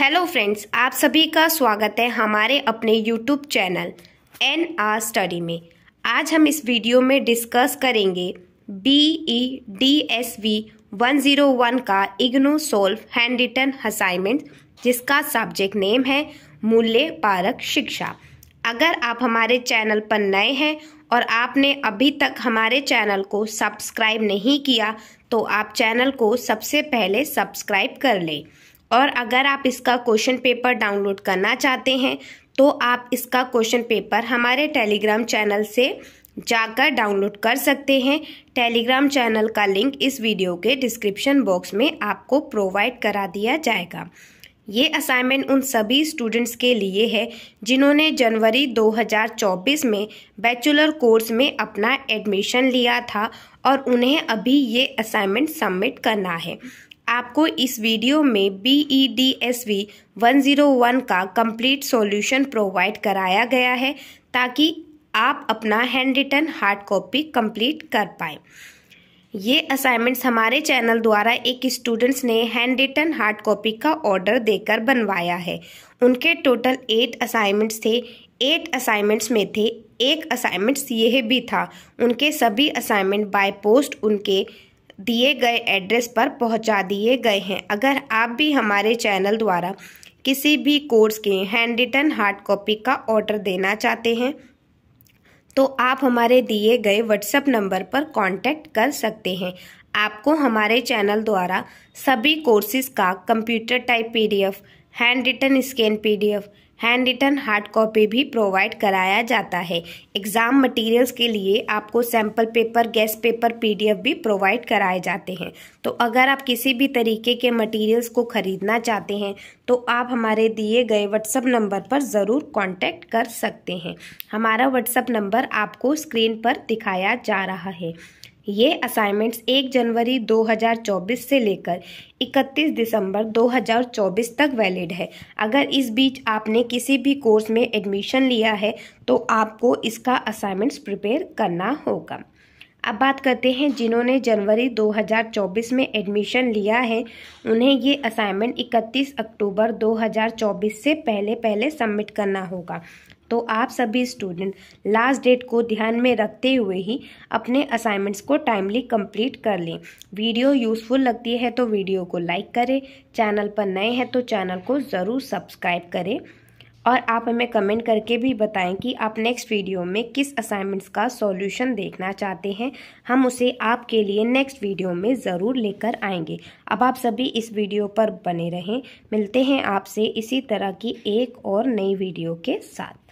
hello friends आप सभी का स्वागत है हमारे अपने YouTube channel N R study में आज हम इस वीडियो में डिस्कस करेंगे B E D S V one zero one का IGNOU solve handwritten assignment जिसका सब्जेक्ट नेम है मूल्य पारक शिक्षा अगर आप हमारे चैनल पर नए हैं और आपने अभी तक हमारे चैनल को सब्सक्राइब नहीं किया तो आप चैनल को सबसे पहले सब्सक्राइब कर लें और अगर आप इसका क्वेश्चन पेपर डाउनलोड करना चाहते हैं तो आप इसका क्वेश्चन पेपर हमारे टेलीग्राम चैनल से जाकर डाउनलोड कर सकते हैं टेलीग्राम चैनल का लिंक इस वीडियो के डिस्क्रिप्शन बॉक्स में आपको प्रोवाइड करा दिया जाएगा ये असाइनमेंट उन सभी स्टूडेंट्स के लिए है जिन्होंने जनवरी 2024 में बैचुलर कोर्स में अपना एडमिशन लिया था और उन्हें अभी ये असाइनमेंट सबमिट करना है आपको इस वीडियो में B E D S V one zero one का कंप्लीट सॉल्यूशन प्रोवाइड कराया गया है ताकि आप अपना handwritten hard copy complete कर पाएँ ये असाइनमेंट्स हमारे चैनल द्वारा एक स्टूडेंट्स ने हैंड रिटन हार्ड कॉपी का ऑर्डर देकर बनवाया है उनके टोटल एट असाइनमेंट्स थे एट असाइनमेंट्स में थे एक असाइनमेंट्स यह भी था उनके सभी असाइनमेंट बाय पोस्ट उनके दिए गए एड्रेस पर पहुंचा दिए गए हैं अगर आप भी हमारे चैनल द्वारा किसी भी कोर्स के हैंड रिटन हार्ड कॉपी का ऑर्डर देना चाहते हैं तो आप हमारे दिए गए व्हाट्सएप नंबर पर कांटेक्ट कर सकते हैं आपको हमारे चैनल द्वारा सभी कोर्सेज का computer type PDF handwritten scan PDF handwritten hard copy भी प्रोवाइड कराया जाता है एग्ज़ाम मटेरियल्स के लिए आपको sample paper guess paper PDF भी प्रोवाइड कराए जाते हैं तो अगर आप किसी भी तरीके के मटेरियल्स को ख़रीदना चाहते हैं तो आप हमारे दिए गए व्हाट्सअप नंबर पर ज़रूर कॉन्टैक्ट कर सकते हैं हमारा व्हाट्सअप नंबर आपको स्क्रीन पर दिखाया जा रहा है ये असाइनमेंट्स 1 जनवरी 2024 से लेकर 31 दिसंबर 2024 तक वैलिड है अगर इस बीच आपने किसी भी कोर्स में एडमिशन लिया है तो आपको इसका असाइनमेंट्स प्रिपेयर करना होगा अब बात करते हैं जिन्होंने जनवरी 2024 में एडमिशन लिया है उन्हें ये असाइनमेंट 31 अक्टूबर 2024 से पहले पहले सबमिट करना होगा तो आप सभी स्टूडेंट लास्ट डेट को ध्यान में रखते हुए ही अपने असाइनमेंट्स को टाइमली कंप्लीट कर लें वीडियो यूज़फुल लगती है तो वीडियो को लाइक करें चैनल पर नए हैं तो चैनल को ज़रूर सब्सक्राइब करें और आप हमें कमेंट करके भी बताएं कि आप नेक्स्ट वीडियो में किस असाइनमेंट्स का सॉल्यूशन देखना चाहते हैं हम उसे आपके लिए नेक्स्ट वीडियो में ज़रूर लेकर आएंगे अब आप सभी इस वीडियो पर बने रहें मिलते हैं आपसे इसी तरह की एक और नई वीडियो के साथ